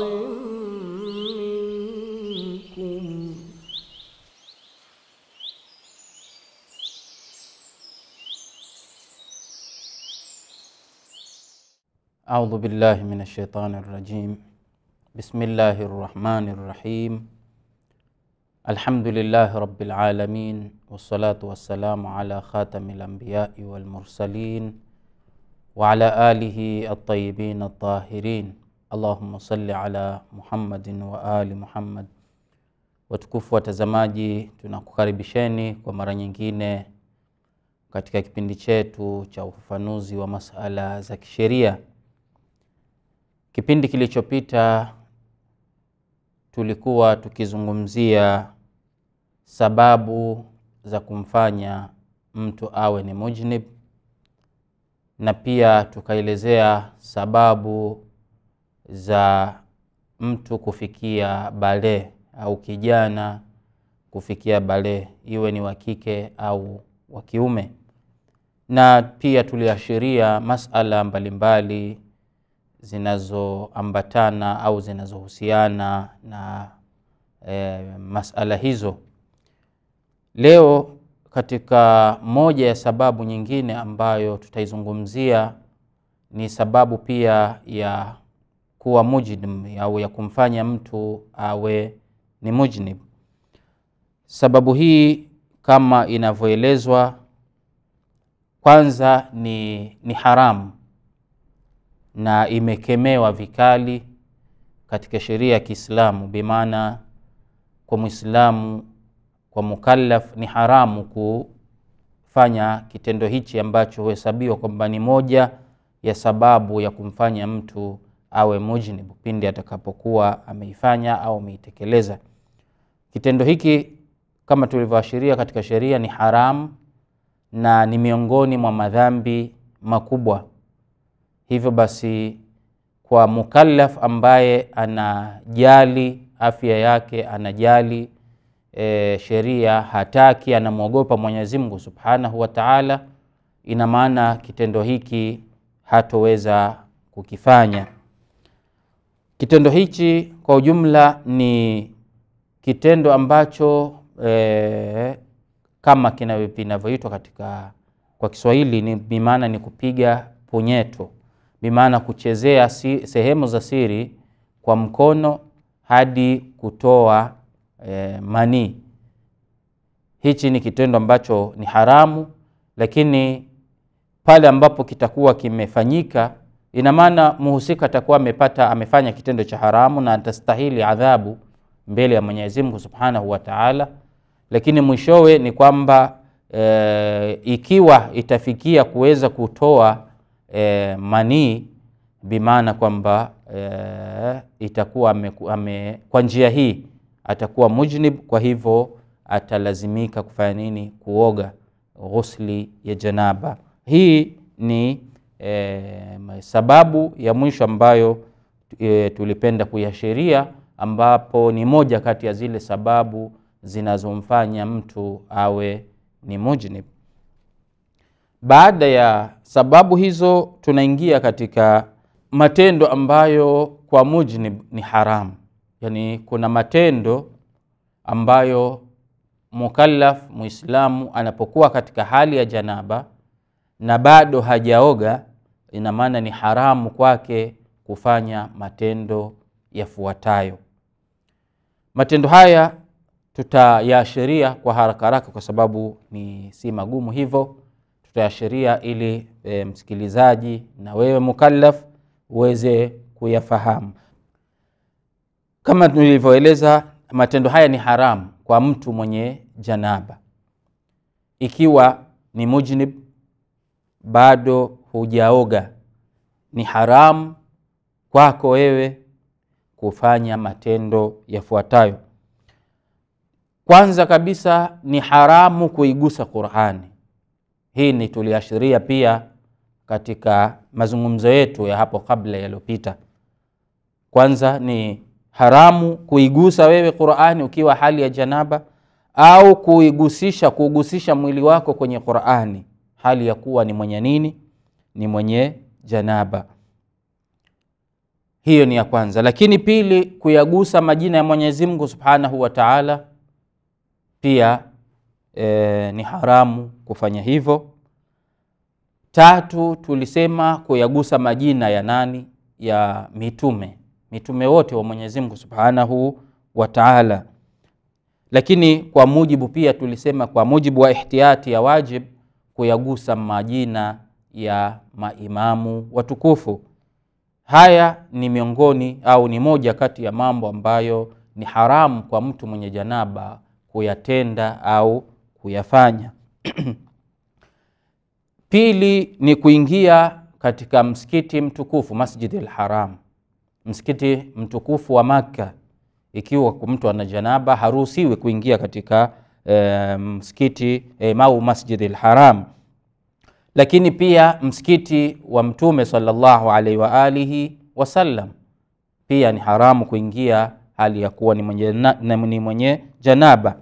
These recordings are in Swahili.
منكم أعوذ بالله من الشيطان الرجيم بسم الله الرحمن الرحيم الحمد لله رب العالمين والصلاة والسلام على خاتم الأنبياء والمرسلين وعلى آله الطيبين الطاهرين Allahumma salli ala Muhammadin wa ali Muhammad. Watukufu watazamaji, tunakukaribisheni kwa mara nyingine katika kipindi chetu cha ufafanuzi wa masala za kisheria. Kipindi kilichopita tulikuwa tukizungumzia sababu za kumfanya mtu awe ni mujnib na pia tukaelezea sababu za mtu kufikia bale au kijana kufikia bale iwe ni wa kike au wa kiume. Na pia tuliashiria masala mbalimbali zinazoambatana au zinazohusiana na e, masala hizo. Leo katika moja ya sababu nyingine ambayo tutaizungumzia ni sababu pia ya kuwa mujrim au ya kumfanya mtu awe ni mujnib. Sababu hii kama inavyoelezwa, kwanza ni, ni haramu na imekemewa vikali katika sheria ya Kiislamu, bimaana kwa Mwislamu, kwa mukallaf ni haramu kufanya kitendo hichi ambacho huhesabiwa kwamba ni moja ya sababu ya kumfanya mtu awe mujinibu pindi atakapokuwa ameifanya au ameitekeleza. Kitendo hiki kama tulivyoashiria katika sheria ni haramu na ni miongoni mwa madhambi makubwa. Hivyo basi, kwa mukallaf ambaye anajali afya yake, anajali e, sheria, hataki, anamwogopa Mwenyezi Mungu Subhanahu wa Ta'ala, ina maana kitendo hiki hatoweza kukifanya. Kitendo hichi kwa ujumla ni kitendo ambacho e, kama kinavyoitwa katika kwa Kiswahili ni bimaana ni kupiga punyeto, bimaana kuchezea si, sehemu za siri kwa mkono hadi kutoa e, manii. Hichi ni kitendo ambacho ni haramu, lakini pale ambapo kitakuwa kimefanyika ina maana muhusika atakuwa amepata amefanya kitendo cha haramu na atastahili adhabu mbele ya Mwenyezi Mungu Subhanahu wa Ta'ala, lakini mwishowe ni kwamba e, ikiwa itafikia kuweza kutoa e, manii bimaana kwamba e, itakuwa ame, ame, kwa njia hii atakuwa mujnib, kwa hivyo atalazimika kufanya nini? Kuoga ghusli ya janaba. Hii ni eh, sababu ya mwisho ambayo eh, tulipenda kuyashiria ambapo ni moja kati ya zile sababu zinazomfanya mtu awe ni mujnib. Baada ya sababu hizo, tunaingia katika matendo ambayo kwa mujnib ni haramu. Yani, kuna matendo ambayo mukallaf muislamu anapokuwa katika hali ya janaba na bado hajaoga ina maana ni haramu kwake kufanya matendo yafuatayo. Matendo haya tutayaashiria kwa haraka haraka, kwa sababu ni si magumu hivyo, tutayaashiria ili e, msikilizaji na wewe mukallaf uweze kuyafahamu. Kama nilivyoeleza, matendo haya ni haramu kwa mtu mwenye janaba, ikiwa ni mujnib bado hujaoga, ni haramu kwako wewe kufanya matendo yafuatayo. Kwanza kabisa ni haramu kuigusa Qur'ani. Hii ni tuliashiria pia katika mazungumzo yetu ya hapo kabla yaliyopita. Kwanza ni haramu kuigusa wewe Qur'ani ukiwa hali ya janaba au kuigusisha kuugusisha mwili wako kwenye Qur'ani hali ya kuwa ni mwenye nini ni mwenye janaba. Hiyo ni ya kwanza. Lakini pili, kuyagusa majina ya Mwenyezi Mungu Subhanahu wa Ta'ala pia e, ni haramu kufanya hivyo. Tatu, tulisema kuyagusa majina ya nani? Ya mitume, mitume wote wa Mwenyezi Mungu Subhanahu wa Ta'ala. Lakini kwa mujibu pia tulisema, kwa mujibu wa ihtiyati ya wajib, kuyagusa majina ya maimamu watukufu. Haya ni miongoni au ni moja kati ya mambo ambayo ni haramu kwa mtu mwenye janaba kuyatenda au kuyafanya. Pili ni kuingia katika msikiti mtukufu masjidi lharam haram msikiti mtukufu wa Makka. Ikiwa mtu ana janaba haruhusiwi kuingia katika e, msikiti e, au Masjidi haram lakini pia msikiti wa Mtume sallallahu alaihi wa alihi wasallam pia ni haramu kuingia hali ya kuwa ni mwenye, na, ni mwenye janaba.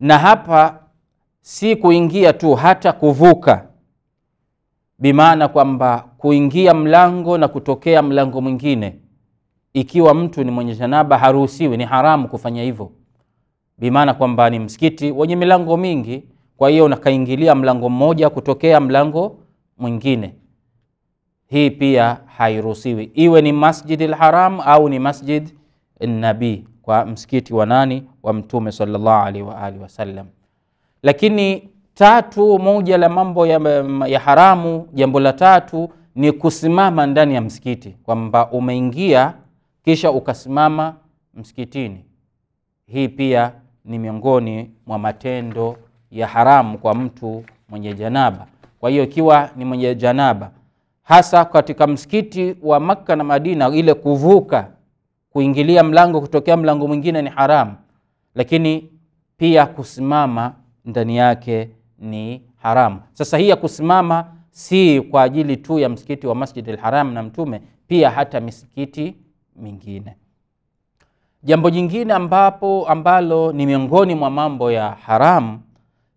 Na hapa si kuingia tu, hata kuvuka, bimaana kwamba kuingia mlango na kutokea mlango mwingine. Ikiwa mtu ni mwenye janaba, haruhusiwi, ni haramu kufanya hivyo, bimaana kwamba ni msikiti wenye milango mingi kwa hiyo nakaingilia mlango mmoja kutokea mlango mwingine. Hii pia hairuhusiwi, iwe ni masjid lharam au ni Masjid Nabii, kwa msikiti wa nani wa Mtume sallallahu alaihi wa alihi wasallam. Lakini tatu, moja la mambo ya, ya haramu, jambo la tatu ni kusimama ndani ya msikiti, kwamba umeingia kisha ukasimama msikitini. Hii pia ni miongoni mwa matendo ya haramu kwa mtu mwenye janaba. Kwa hiyo ikiwa ni mwenye janaba, hasa katika msikiti wa Makka na Madina, ile kuvuka kuingilia mlango kutokea mlango mwingine ni haramu, lakini pia kusimama ndani yake ni haramu. Sasa hii ya kusimama si kwa ajili tu ya msikiti wa Masjid al-Haram na Mtume, pia hata misikiti mingine. Jambo jingine ambapo ambalo ni miongoni mwa mambo ya haramu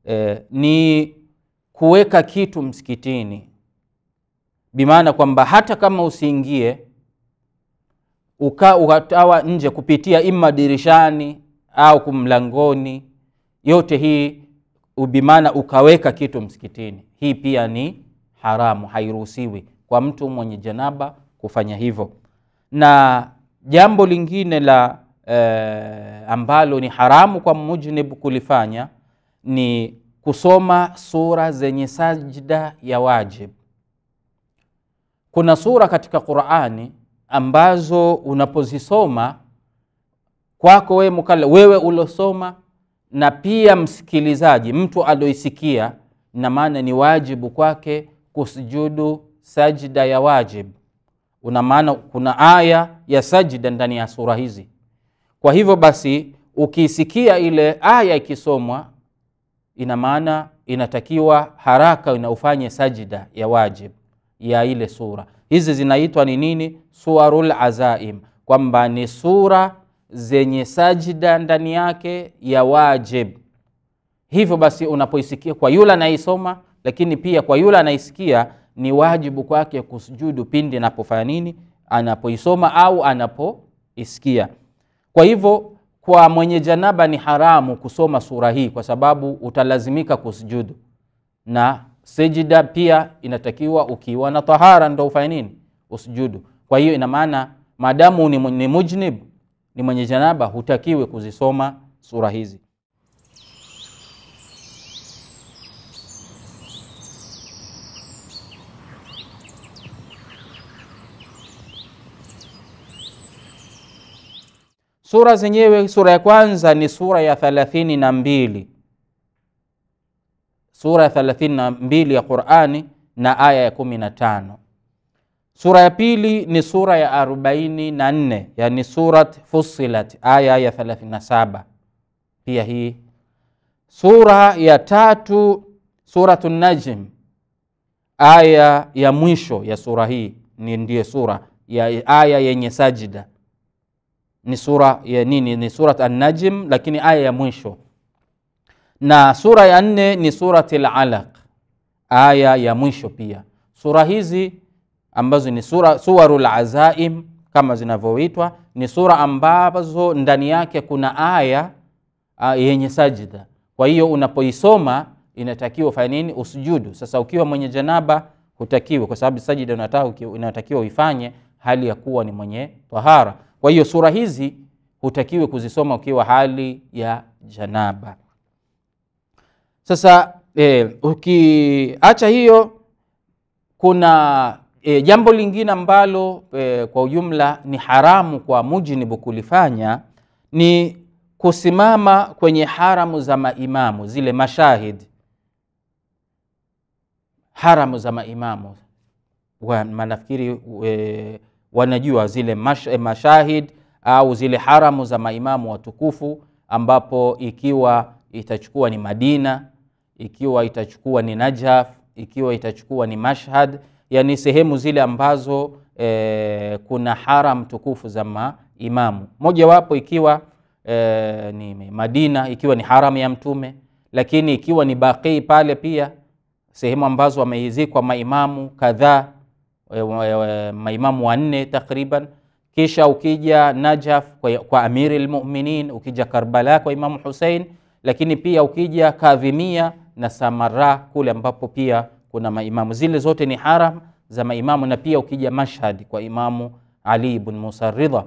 eh, ni kuweka kitu msikitini, bimaana kwamba hata kama usiingie uka ukatawa nje kupitia ima dirishani au kumlangoni, yote hii bimaana ukaweka kitu msikitini, hii pia ni haramu, hairuhusiwi kwa mtu mwenye janaba kufanya hivyo. Na jambo lingine la eh, ambalo ni haramu kwa mujnib kulifanya ni kusoma sura zenye sajda ya wajib. Kuna sura katika Qur'ani ambazo unapozisoma kwako wewe mukalla, wewe ulosoma na pia msikilizaji, mtu aloisikia, na maana ni wajibu kwake kusujudu sajda ya wajib. Una maana kuna aya ya sajda ndani ya sura hizi. Kwa hivyo basi, ukiisikia ile aya ikisomwa ina maana inatakiwa haraka inaufanye sajida ya wajib ya ile sura hizi zinaitwa ni nini suwarul azaim kwamba ni sura zenye sajida ndani yake ya wajib hivyo basi unapoisikia kwa yule anaisoma lakini pia kwa yule anaisikia ni wajibu kwake kusujudu pindi anapofanya nini anapoisoma au anapoisikia kwa hivyo kwa mwenye janaba ni haramu kusoma sura hii kwa sababu utalazimika kusujudu, na sejida pia inatakiwa ukiwa na tahara ndo ufanye nini, usujudu. Kwa hiyo ina maana maadamu ni mujnib, ni mwenye janaba, hutakiwe kuzisoma sura hizi. Sura zenyewe, sura ya kwanza ni sura ya thalathini na mbili sura ya thalathini na mbili ya Qurani na aya ya kumi na tano. Sura ya pili ni sura ya arobaini na nne yani Surat Fussilat, aya ya 37 na saba pia hii. Sura ya tatu Suratu Najm, aya ya mwisho ya sura hii ni ndiye sura ya aya yenye sajida ni sura ya nini? Ni surat An-Najm, lakini aya ya mwisho. Na sura ya nne ni surat Al-Alaq, aya ya mwisho pia. Sura hizi ambazo ni sura suwarul azaim kama zinavyoitwa, ni sura ambazo ndani yake kuna aya yenye sajida. Kwa hiyo unapoisoma inatakiwa ufanye nini? Usujudu. Sasa ukiwa mwenye janaba hutakiwi, kwa sababu sajida unatakiwa uifanye hali ya kuwa ni mwenye tahara. Kwa hiyo sura hizi hutakiwe kuzisoma ukiwa hali ya janaba. Sasa eh, ukiacha hiyo, kuna eh, jambo lingine ambalo eh, kwa ujumla ni haramu kwa mujinibu kulifanya ni kusimama kwenye haramu za maimamu, zile mashahidi, haramu za maimamu wa, manafikiri eh, wanajua zile mash, eh, mashahid au zile haramu za maimamu watukufu, ambapo ikiwa itachukua ni Madina, ikiwa itachukua ni Najaf, ikiwa itachukua ni Mashhad, yani sehemu zile ambazo e, kuna haram tukufu za maimamu, mojawapo ikiwa e, ni Madina, ikiwa ni haram ya Mtume, lakini ikiwa ni Baqii pale pia sehemu ambazo wamezikwa maimamu kadhaa Eh, eh, maimamu wanne takriban. Kisha ukija Najaf kwa, kwa amiri lmuminin, ukija Karbala kwa Imamu Husein, lakini pia ukija Kadhimia na Samara kule ambapo pia kuna maimamu. Zile zote ni haram za maimamu, na pia ukija Mashhad kwa Imamu Ali ibn Musa Ridha.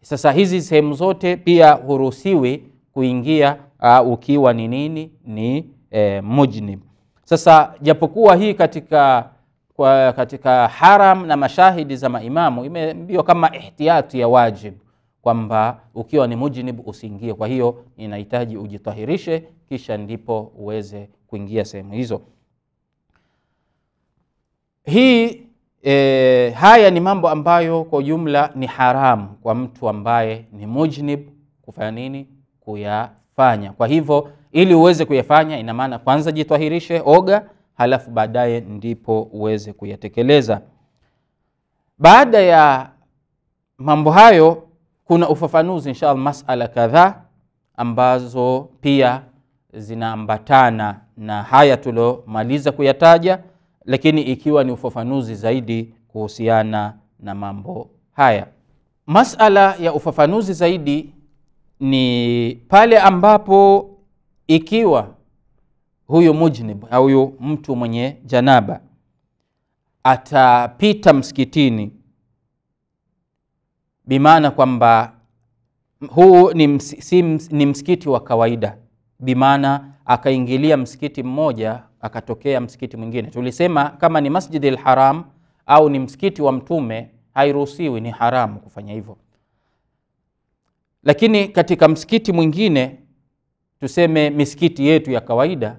Sasa hizi sehemu zote pia huruhusiwi kuingia uh, ukiwa ni nini ni eh, mujnib. Sasa japokuwa hii katika kwa katika haram na mashahidi za maimamu imeambiwa kama ihtiyati ya wajib kwamba ukiwa ni mujnib usiingie. Kwa hiyo inahitaji ujitahirishe, kisha ndipo uweze kuingia sehemu hizo. Hii e, haya ni mambo ambayo kwa ujumla ni haramu kwa mtu ambaye ni mujnib kufanya nini? Kuyafanya. Kwa hivyo ili uweze kuyafanya, ina maana kwanza jitahirishe, oga halafu baadaye ndipo uweze kuyatekeleza. Baada ya mambo hayo, kuna ufafanuzi inshaallah, masala kadhaa ambazo pia zinaambatana na haya tuliomaliza kuyataja, lakini ikiwa ni ufafanuzi zaidi kuhusiana na mambo haya. Masala ya ufafanuzi zaidi ni pale ambapo ikiwa huyu mujnib au huyu mtu mwenye janaba atapita msikitini, bimaana kwamba huu ni, si, ni msikiti wa kawaida, bimaana akaingilia msikiti mmoja akatokea msikiti mwingine. Tulisema kama ni masjidi Haram au ni msikiti wa Mtume hairuhusiwi, ni haramu kufanya hivyo. Lakini katika msikiti mwingine, tuseme misikiti yetu ya kawaida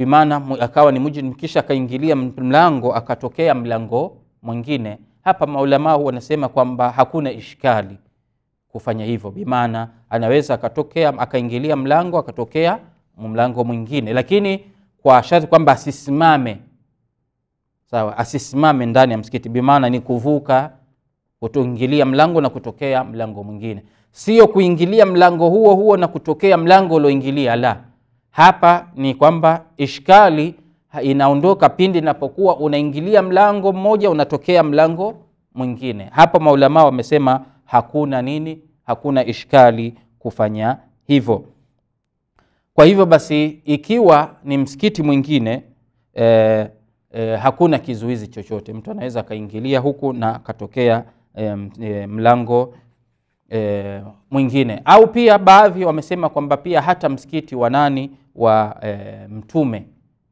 bimaana akawa ni mujrim, kisha akaingilia mlango akatokea mlango mwingine. Hapa maulama wanasema kwamba hakuna ishikali kufanya hivyo, bimaana anaweza akatokea akaingilia mlango akatokea mlango mwingine, lakini kwa sharti kwamba asisimame sawa, asisimame ndani ya msikiti, bimaana ni kuvuka kutoingilia mlango na kutokea mlango mwingine, sio kuingilia mlango huo huo na kutokea mlango ulioingilia la hapa ni kwamba ishkali inaondoka pindi inapokuwa unaingilia mlango mmoja unatokea mlango mwingine. Hapa maulamaa wamesema hakuna nini, hakuna ishkali kufanya hivyo. Kwa hivyo basi, ikiwa ni msikiti mwingine e, e, hakuna kizuizi chochote, mtu anaweza akaingilia huku na akatokea e, mlango e, mwingine au pia baadhi wamesema kwamba pia hata msikiti wa nani wa e, mtume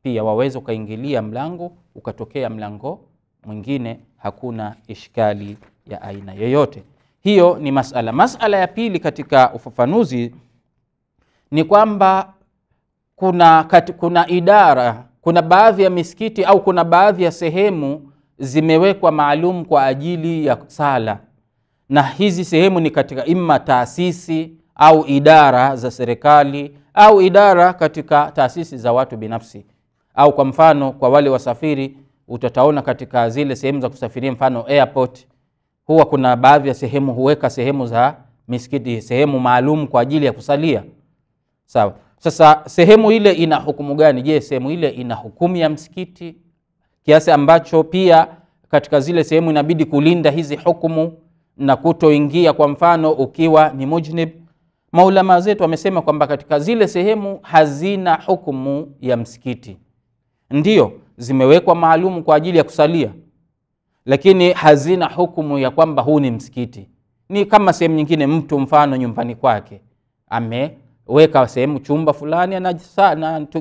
pia waweza ukaingilia mlango ukatokea mlango mwingine, hakuna ishikali ya aina yoyote. Hiyo ni masala. Masala ya pili katika ufafanuzi ni kwamba kuna, kat, kuna idara, kuna baadhi ya misikiti au kuna baadhi ya sehemu zimewekwa maalum kwa ajili ya sala na hizi sehemu ni katika imma taasisi au idara za serikali au idara katika taasisi za watu binafsi, au kwa mfano kwa wale wasafiri utataona katika zile sehemu za kusafiria, mfano airport, huwa kuna baadhi ya sehemu huweka sehemu za misikiti, sehemu maalum kwa ajili ya kusalia. Sawa. Sasa sehemu ile ina hukumu gani? Je, sehemu ile ina hukumu ya msikiti kiasi ambacho pia katika zile sehemu inabidi kulinda hizi hukumu na kutoingia, kwa mfano ukiwa ni mujnib. Maulama zetu wamesema kwamba katika zile sehemu hazina hukumu ya msikiti, ndio zimewekwa maalum kwa ajili ya kusalia, lakini hazina hukumu ya kwamba huu ni msikiti. Ni kama sehemu nyingine, mtu mfano nyumbani kwake ameweka sehemu chumba fulani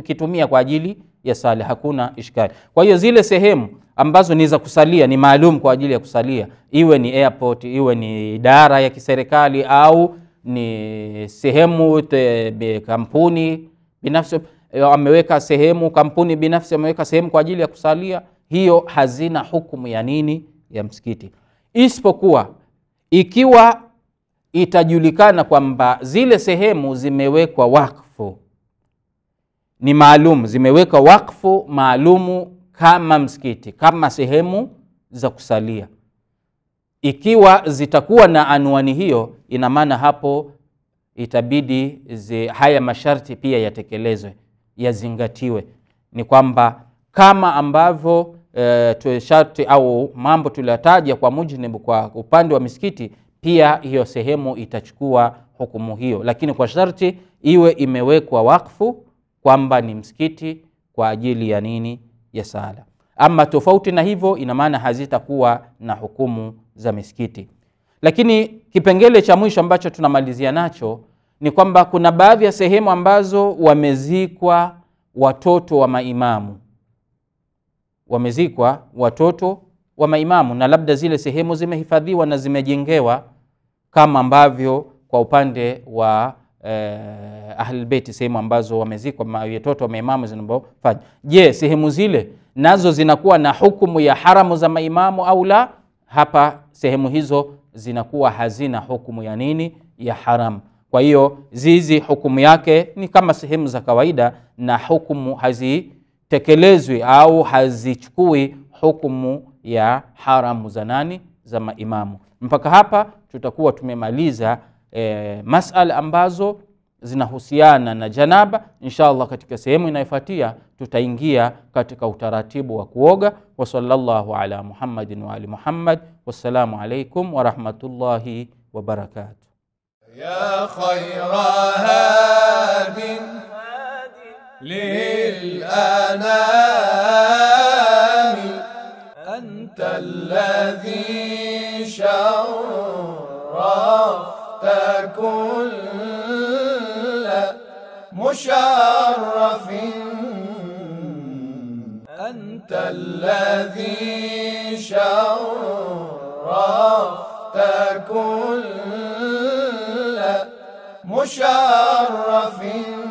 kitumia kwa ajili ya sala, hakuna ishkali. Kwa hiyo zile sehemu ambazo ni za kusalia ni maalum kwa ajili ya kusalia, iwe ni airport, iwe ni idara ya kiserikali au ni sehemu te, kampuni binafsi eh, ameweka sehemu, kampuni binafsi ameweka sehemu kwa ajili ya kusalia, hiyo hazina hukumu ya nini, ya msikiti, isipokuwa ikiwa itajulikana kwamba zile sehemu zimewekwa wakfu ni maalum, zimeweka wakfu maalumu kama msikiti, kama sehemu za kusalia. Ikiwa zitakuwa na anwani hiyo, ina maana hapo itabidi zi, haya masharti pia yatekelezwe, yazingatiwe. Ni kwamba kama ambavyo eh, e, tusharti au mambo tuliyotaja kwa mujnibu kwa upande wa misikiti, pia hiyo sehemu itachukua hukumu hiyo, lakini kwa sharti iwe imewekwa wakfu kwamba ni msikiti kwa ajili ya nini? Ya sala. Ama tofauti na hivyo, ina maana hazitakuwa na hukumu za misikiti. Lakini kipengele cha mwisho ambacho tunamalizia nacho ni kwamba kuna baadhi ya sehemu ambazo wamezikwa watoto wa maimamu, wamezikwa watoto wa maimamu, na labda zile sehemu zimehifadhiwa na zimejengewa kama ambavyo kwa upande wa eh, beti sehemu ambazo wamezikwa mawe watoto wa maimamu zinapofanya. Je, sehemu zile nazo zinakuwa na hukumu ya haramu za maimamu au la? Hapa sehemu hizo zinakuwa hazina hukumu ya nini, ya haramu. Kwa hiyo zizi hukumu yake ni kama sehemu za kawaida, na hukumu hazitekelezwi au hazichukui hukumu ya haramu za nani, za maimamu. Mpaka hapa tutakuwa tumemaliza. e, masala ambazo zinahusiana na janaba. inshallah katika sehemu inayofuatia tutaingia katika utaratibu wa kuoga. wa sallallahu ala muhammadin wa ali muhammad. Wassalamu alaikum wa wabarakatuh. ya khayra hadin lil anam مشرف أنت الذي شرفت كل مشرف